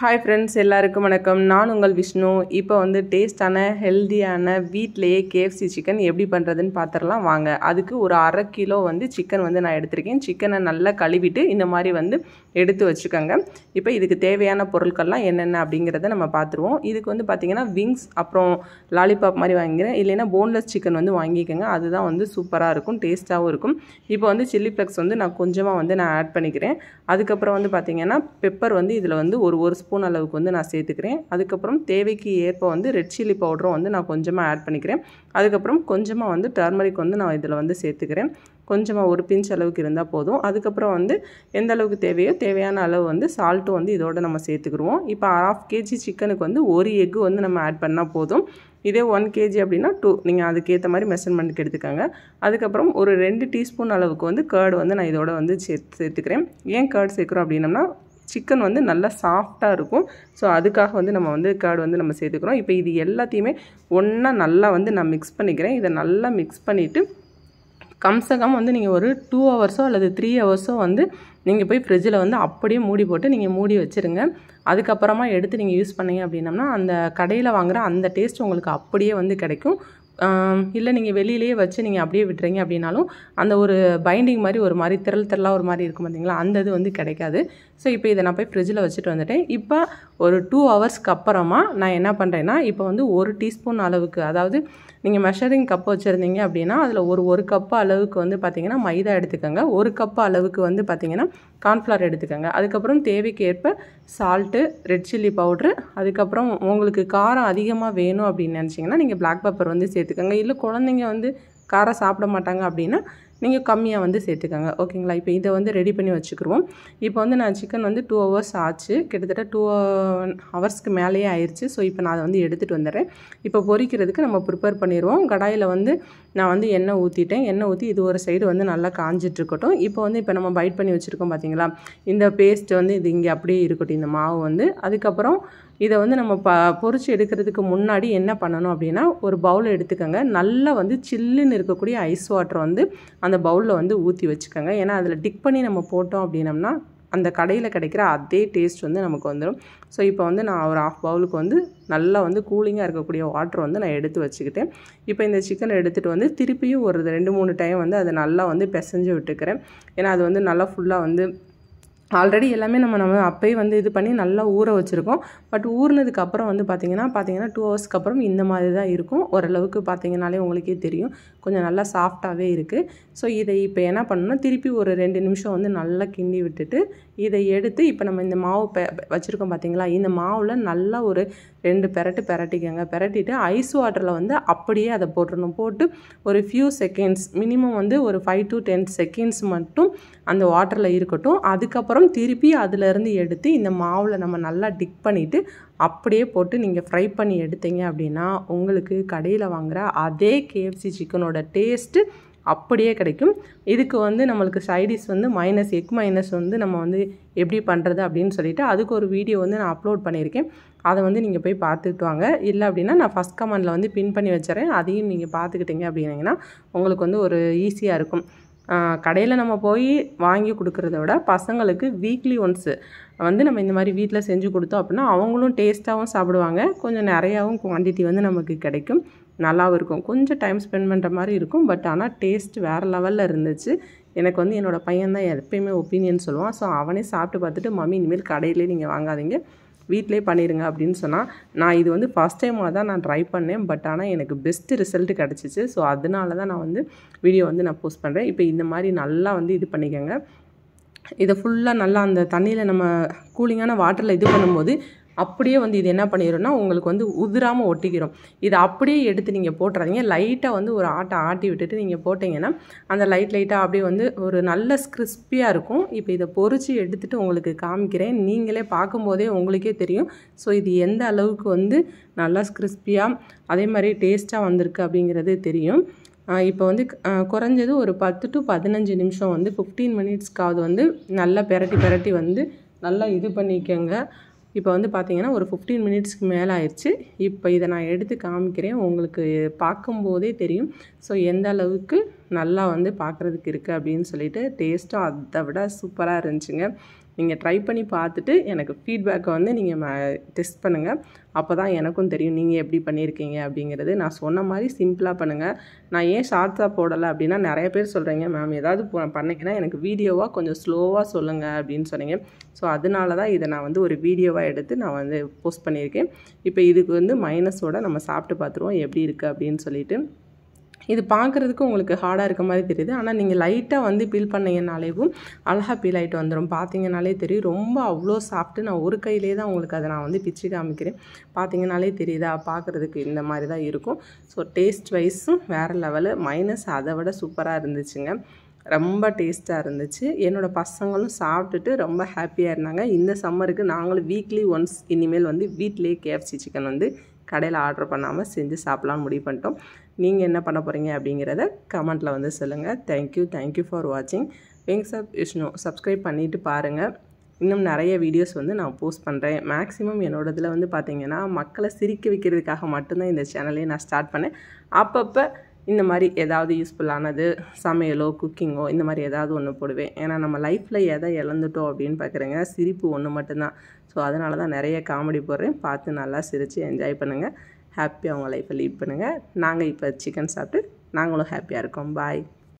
hi friends எல்லாருக்கும் வணக்கம் நான் உங்கள் விஷ்ணு இப்போ வந்து டேஸ்டான ஹெல்தியான வீட்லேயே கேஎஃப்சி சிக்கன் எப்படி பண்ணுறதுன்னு பார்த்துடலாம் வாங்க அதுக்கு ஒரு அரை கிலோ வந்து சிக்கன் வந்து நான் எடுத்திருக்கேன் சிக்கனை நல்லா கழுவிட்டு இந்த மாதிரி வந்து எடுத்து வச்சுக்கோங்க இப்போ இதுக்கு தேவையான பொருட்கள்லாம் என்னென்ன அப்படிங்கிறத நம்ம பார்த்துருவோம் இதுக்கு வந்து பார்த்திங்கன்னா விங்ஸ் அப்புறம் லாலிபாப் மாதிரி வாங்கிக்கிறேன் இல்லைன்னா போன்லெஸ் சிக்கன் வந்து வாங்கிக்கோங்க அதுதான் வந்து சூப்பராக இருக்கும் டேஸ்ட்டாகவும் இருக்கும் இப்போ வந்து சில்லி ஃப்ளெக்ஸ் வந்து நான் கொஞ்சமாக வந்து நான் ஆட் பண்ணிக்கிறேன் அதுக்கப்புறம் வந்து பார்த்திங்கன்னா பெப்பர் வந்து இதில் வந்து ஒரு ஒரு ஸ்பூன் அளவுக்கு வந்து நான் சேர்த்துக்கிறேன் அதுக்கப்புறம் தேவைக்கு ஏற்ப வந்து ரெட் சில்லி பவுடரும் வந்து நான் கொஞ்சமாக ஆட் பண்ணிக்கிறேன் அதுக்கப்புறம் கொஞ்சமாக வந்து டர்மரிக் வந்து நான் இதில் வந்து சேர்த்துக்கிறேன் கொஞ்சமாக ஒரு பிஞ்ச் அளவுக்கு இருந்தால் போதும் அதுக்கப்புறம் வந்து எந்த அளவுக்கு தேவையோ தேவையான அளவு வந்து சால்ட்டும் வந்து இதோட நம்ம சேர்த்துக்கிடுவோம் இப்போ ஆஃப் கேஜி சிக்கனுக்கு வந்து ஒரு எக்கு வந்து நம்ம ஆட் பண்ணால் போதும் இதே ஒன் கேஜி அப்படின்னா டூ நீங்கள் அதுக்கேற்ற மாதிரி மெஷர்மெண்ட்டுக்கு எடுத்துக்கோங்க அதுக்கப்புறம் ஒரு ரெண்டு டீஸ்பூன் அளவுக்கு வந்து கேர்டு வந்து நான் இதோட வந்து சேர்த்து சேர்த்துக்கிறேன் ஏன் கேர்டு சேர்க்குறோம் அப்படின்னம்னா சிக்கன் வந்து நல்லா சாஃப்டாக இருக்கும் ஸோ அதுக்காக வந்து நம்ம வந்து கேர்டு வந்து நம்ம சேர்த்துக்கிறோம் இப்போ இது எல்லாத்தையுமே ஒன்றா நல்லா வந்து நான் மிக்ஸ் பண்ணிக்கிறேன் இதை நல்லா மிக்ஸ் பண்ணிவிட்டு கம்சகம் வந்து நீங்கள் ஒரு டூ ஹவர்ஸோ அல்லது த்ரீ ஹவர்ஸோ வந்து நீங்கள் போய் ஃப்ரிட்ஜில் வந்து அப்படியே மூடி போட்டு நீங்கள் மூடி வச்சுருங்க அதுக்கப்புறமா எடுத்து நீங்கள் யூஸ் பண்ணீங்க அப்படின்னம்னா அந்த கடையில் வாங்குகிற அந்த டேஸ்ட் உங்களுக்கு அப்படியே வந்து கிடைக்கும் இல்லை நீங்கள் வெளியிலேயே வச்சு நீங்கள் அப்படியே விட்டுறீங்க அப்படின்னாலும் அந்த ஒரு பைண்டிங் மாதிரி ஒரு மாதிரி திரள் திரளாக ஒரு மாதிரி இருக்கும் பார்த்தீங்களா அந்த இது வந்து கிடைக்காது ஸோ இப்போ இதை நான் போய் ஃப்ரிட்ஜில் வச்சுட்டு வந்துட்டேன் இப்போ ஒரு டூ ஹவர்ஸ்க்கு அப்புறமா நான் என்ன பண்ணுறேன்னா இப்போ வந்து ஒரு டீஸ்பூன் அளவுக்கு அதாவது நீங்கள் மெஷரிங் கப் வச்சுருந்தீங்க அப்படின்னா அதில் ஒரு ஒரு கப்பு அளவுக்கு வந்து பார்த்திங்கன்னா மைதா எடுத்துக்கோங்க ஒரு கப்பு அளவுக்கு வந்து பார்த்திங்கன்னா கார்ன்ஃப்ளவர் எடுத்துக்கோங்க அதுக்கப்புறம் தேவைக்கு ஏற்ப சால்ட்டு ரெட் சில்லி பவுட்ரு அதுக்கப்புறம் உங்களுக்கு காரம் அதிகமாக வேணும் அப்படின்னு நினச்சிங்கன்னா நீங்கள் பிளாக் பெப்பர் வந்து சேர்த்துக்கோங்க இல்லை குழந்தைங்க வந்து காரம் சாப்பிட மாட்டாங்க அப்படின்னா நீங்கள் கம்மியாக வந்து சேர்த்துக்கோங்க ஓகேங்களா இப்போ இதை வந்து ரெடி பண்ணி வச்சுக்கிருவோம் இப்போ வந்து நான் சிக்கன் வந்து டூ ஹவர்ஸ் ஆச்சு கிட்டத்தட்ட டூ ஹவர்ஸ்க்கு மேலேயே ஆயிடுச்சு ஸோ இப்போ நான் அதை வந்து எடுத்துகிட்டு வந்துடுறேன் இப்போ பொறிக்கிறதுக்கு நம்ம ப்ரிப்பேர் பண்ணிடுவோம் கடாயில் வந்து நான் வந்து எண்ணெய் ஊற்றிட்டேன் எண்ணெய் ஊற்றி இது ஒரு சைடு வந்து நல்லா காஞ்சிட்ருக்கட்டும் இப்போ வந்து இப்போ நம்ம பைட் பண்ணி வச்சுருக்கோம் பார்த்தீங்களா இந்த பேஸ்ட் வந்து இது இங்கே அப்படியே இருக்கட்டும் இந்த மாவு வந்து அதுக்கப்புறம் இதை வந்து நம்ம ப பொறிச்சு எடுக்கிறதுக்கு முன்னாடி என்ன பண்ணணும் அப்படின்னா ஒரு பவுலை எடுத்துக்கோங்க நல்லா வந்து சில்லுன்னு இருக்கக்கூடிய ஐஸ் வாட்டர் வந்து அந்த பவுலில் வந்து ஊற்றி வச்சுக்கோங்க ஏன்னா அதில் டிக் பண்ணி நம்ம போட்டோம் அப்படின்னம்னா அந்த கடையில் கிடைக்கிற அதே டேஸ்ட் வந்து நமக்கு வந்துடும் ஸோ இப்போ வந்து நான் ஒரு ஆஃப் பவுலுக்கு வந்து நல்லா வந்து கூலிங்காக இருக்கக்கூடிய வாட்டர் வந்து நான் எடுத்து வச்சுக்கிட்டேன் இப்போ இந்த சிக்கனை எடுத்துகிட்டு வந்து திருப்பியும் ஒரு ரெண்டு மூணு டைம் வந்து அதை நல்லா வந்து பிசைஞ்சு விட்டுக்கிறேன் ஏன்னா அது வந்து நல்லா ஃபுல்லாக வந்து ஆல்ரெடி எல்லாமே நம்ம நம்ம அப்போயே வந்து இது பண்ணி நல்லா ஊற வச்சுருக்கோம் பட் ஊறினதுக்கு அப்புறம் வந்து பார்த்திங்கன்னா பார்த்திங்கன்னா டூ ஹவர்ஸ்க்கு அப்புறம் இந்த மாதிரி தான் இருக்கும் ஓரளவுக்கு பார்த்திங்கனாலே உங்களுக்கே தெரியும் கொஞ்சம் நல்லா சாஃப்டாகவே இருக்குது ஸோ இதை இப்போ என்ன பண்ணணும்னா திருப்பி ஒரு ரெண்டு நிமிஷம் வந்து நல்லா கிண்டி விட்டுட்டு இதை எடுத்து இப்போ நம்ம இந்த மாவு பெ வச்சுருக்கோம் பார்த்தீங்களா இந்த மாவில் நல்லா ஒரு ரெண்டு பெரட்டு பெரட்டிக்கோங்க பெரட்டிட்டு ஐஸ் வாட்டரில் வந்து அப்படியே அதை போட்டுடணும் போட்டு ஒரு ஃபியூ செகண்ட்ஸ் மினிமம் வந்து ஒரு ஃபைவ் டு டென் செகண்ட்ஸ் மட்டும் அந்த வாட்டரில் இருக்கட்டும் அதுக்கப்புறம் திருப்பி அதிலேருந்து எடுத்து இந்த மாவில் நம்ம நல்லா டிக் பண்ணிவிட்டு அப்படியே போட்டு நீங்கள் ஃப்ரை பண்ணி எடுத்தீங்க அப்படின்னா உங்களுக்கு கடையில் வாங்குகிற அதே கேஎஃப்சி சிக்கனோட டேஸ்ட்டு அப்படியே கிடைக்கும் இதுக்கு வந்து நம்மளுக்கு சைடிஸ் வந்து மைனஸ் எக் மைனஸ் வந்து நம்ம வந்து எப்படி பண்ணுறது அப்படின்னு சொல்லிவிட்டு அதுக்கு ஒரு வீடியோ வந்து நான் அப்லோட் பண்ணியிருக்கேன் அதை வந்து நீங்கள் போய் பார்த்துட்டு வாங்க இல்லை அப்படின்னா நான் ஃபஸ்ட் கமெண்டில் வந்து பின் பண்ணி வச்சுறேன் அதையும் நீங்கள் பார்த்துக்கிட்டிங்க அப்படின்னீங்கன்னா உங்களுக்கு வந்து ஒரு ஈஸியாக இருக்கும் கடையில் நம்ம போய் வாங்கி கொடுக்குறத விட பசங்களுக்கு வீக்லி ஒன்ஸு வந்து நம்ம இந்த மாதிரி வீட்டில் செஞ்சு கொடுத்தோம் அப்படின்னா அவங்களும் டேஸ்ட்டாகவும் சாப்பிடுவாங்க கொஞ்சம் நிறையாவும் குவான்டிட்டி வந்து நமக்கு கிடைக்கும் நல்லாவும் இருக்கும் கொஞ்சம் டைம் ஸ்பெண்ட் பண்ணுற மாதிரி இருக்கும் பட் ஆனால் டேஸ்ட் வேறு லெவலில் இருந்துச்சு எனக்கு வந்து என்னோடய பையன் தான் எப்பயுமே ஒப்பீனியன் சொல்லுவான் ஸோ அவனே சாப்பிட்டு பார்த்துட்டு மம்மி இனிமேல் கடையிலே நீங்கள் வாங்காதீங்க வீட்டிலே பண்ணிடுங்க அப்படின்னு சொன்னால் நான் இது வந்து ஃபஸ்ட் டைமாக தான் நான் ட்ரை பண்ணேன் பட் ஆனால் எனக்கு பெஸ்ட்டு ரிசல்ட் கிடச்சிச்சு ஸோ அதனால தான் நான் வந்து வீடியோ வந்து நான் போஸ்ட் பண்ணுறேன் இப்போ இந்த மாதிரி நல்லா வந்து இது பண்ணிக்கோங்க இதை ஃபுல்லாக நல்லா அந்த தண்ணியில் நம்ம கூலிங்கான வாட்டரில் இது பண்ணும்போது அப்படியே வந்து இது என்ன பண்ணிடும்னா உங்களுக்கு வந்து உதிராமல் ஒட்டிக்கிறோம் இதை அப்படியே எடுத்து நீங்கள் போட்டுறாதீங்க லைட்டாக வந்து ஒரு ஆட்டை ஆட்டி விட்டுட்டு நீங்கள் போட்டிங்கன்னா அந்த லைட் லைட்டாக அப்படியே வந்து ஒரு நல்ல கிறிஸ்பியாக இருக்கும் இப்போ இதை பொறிச்சு எடுத்துகிட்டு உங்களுக்கு காமிக்கிறேன் நீங்களே பார்க்கும்போதே உங்களுக்கே தெரியும் ஸோ இது எந்த அளவுக்கு வந்து நல்லா கிறிஸ்பியாக அதே மாதிரி டேஸ்ட்டாக வந்திருக்கு அப்படிங்கிறது தெரியும் இப்போ வந்து குறைஞ்சது ஒரு பத்து டு பதினஞ்சு நிமிஷம் வந்து ஃபிஃப்டீன் மினிட்ஸ்க்காவது வந்து நல்லா பெரட்டி பெரட்டி வந்து நல்லா இது பண்ணிக்கோங்க இப்போ வந்து பார்த்திங்கன்னா ஒரு ஃபிஃப்டீன் மினிட்ஸ்க்கு மேலே ஆயிடுச்சு இப்போ இதை நான் எடுத்து காமிக்கிறேன் உங்களுக்கு பார்க்கும்போதே தெரியும் ஸோ எந்த அளவுக்கு நல்லா வந்து பார்க்குறதுக்கு இருக்குது அப்படின்னு சொல்லிட்டு டேஸ்ட்டும் அதை விட சூப்பராக இருந்துச்சுங்க நீங்கள் ட்ரை பண்ணி பார்த்துட்டு எனக்கு ஃபீட்பேக்கை வந்து நீங்கள் ம டெஸ்ட் பண்ணுங்கள் அப்போ தான் எனக்கும் தெரியும் நீங்கள் எப்படி பண்ணியிருக்கீங்க அப்படிங்கிறது நான் சொன்ன மாதிரி சிம்பிளாக பண்ணுங்கள் நான் ஏன் ஷார்ட்ஸாக போடலை அப்படின்னா நிறைய பேர் சொல்கிறீங்க மேம் ஏதாவது பண்ணிங்கன்னா எனக்கு வீடியோவாக கொஞ்சம் ஸ்லோவாக சொல்லுங்கள் அப்படின்னு சொன்னீங்க ஸோ அதனால தான் இதை நான் வந்து ஒரு வீடியோவாக எடுத்து நான் வந்து போஸ்ட் பண்ணியிருக்கேன் இப்போ இதுக்கு வந்து மைனஸோட நம்ம சாப்பிட்டு பார்த்துருவோம் எப்படி இருக்குது அப்படின்னு சொல்லிட்டு இது பார்க்குறதுக்கு உங்களுக்கு ஹார்டாக இருக்க மாதிரி தெரியுது ஆனால் நீங்கள் லைட்டாக வந்து பீல் பண்ணீங்கனாலேவும் அழகாக பீல் ஆகிட்டு வந்துடும் பார்த்தீங்கனாலே தெரியும் ரொம்ப அவ்வளோ சாப்பிட்டு நான் ஒரு கையிலே தான் உங்களுக்கு அதை நான் வந்து பிச்சு காமிக்கிறேன் பார்த்தீங்கனாலே தெரியுதா பார்க்குறதுக்கு இந்த மாதிரி தான் இருக்கும் ஸோ டேஸ்ட் வைஸும் வேறு லெவலு மைனஸ் அதை விட சூப்பராக இருந்துச்சுங்க ரொம்ப டேஸ்ட்டாக இருந்துச்சு என்னோடய பசங்களும் சாப்பிட்டுட்டு ரொம்ப ஹாப்பியாக இருந்தாங்க இந்த சம்மருக்கு நாங்களும் வீக்லி ஒன்ஸ் இனிமேல் வந்து வீட்லேயே கேஎஃப்சி சிக்கன் வந்து கடையில் ஆர்டர் பண்ணாமல் செஞ்சு சாப்பிட்லான்னு முடிவு பண்ணிட்டோம் நீங்கள் என்ன பண்ண போகிறீங்க அப்படிங்கிறத கமெண்ட்டில் வந்து சொல்லுங்கள் தேங்க்யூ தேங்க்யூ ஃபார் வாட்சிங் விங்ஸ் அப் விஷ்ணு சப்ஸ்கிரைப் பண்ணிவிட்டு பாருங்கள் இன்னும் நிறைய வீடியோஸ் வந்து நான் போஸ்ட் பண்ணுறேன் மேக்ஸிமம் என்னோட இதில் வந்து பார்த்திங்கன்னா மக்களை சிரிக்க வைக்கிறதுக்காக மட்டும்தான் இந்த சேனலையே நான் ஸ்டார்ட் பண்ணேன் அப்பப்போ இந்த மாதிரி ஏதாவது யூஸ்ஃபுல்லானது சமையலோ குக்கிங்கோ இந்த மாதிரி ஏதாவது ஒன்று போடுவேன் ஏன்னா நம்ம லைஃப்பில் எதை இழந்துட்டோம் அப்படின்னு பார்க்குறேங்க சிரிப்பு ஒன்று மட்டும்தான் ஸோ அதனால தான் நிறைய காமெடி போடுறேன் பார்த்து நல்லா சிரித்து என்ஜாய் பண்ணுங்கள் ஹாப்பியாக உங்கள் லைஃப்பை லீட் பண்ணுங்கள் நாங்கள் இப்போ சிக்கன் சாப்பிட்டு நாங்களும் ஹாப்பியாக இருக்கோம் பாய்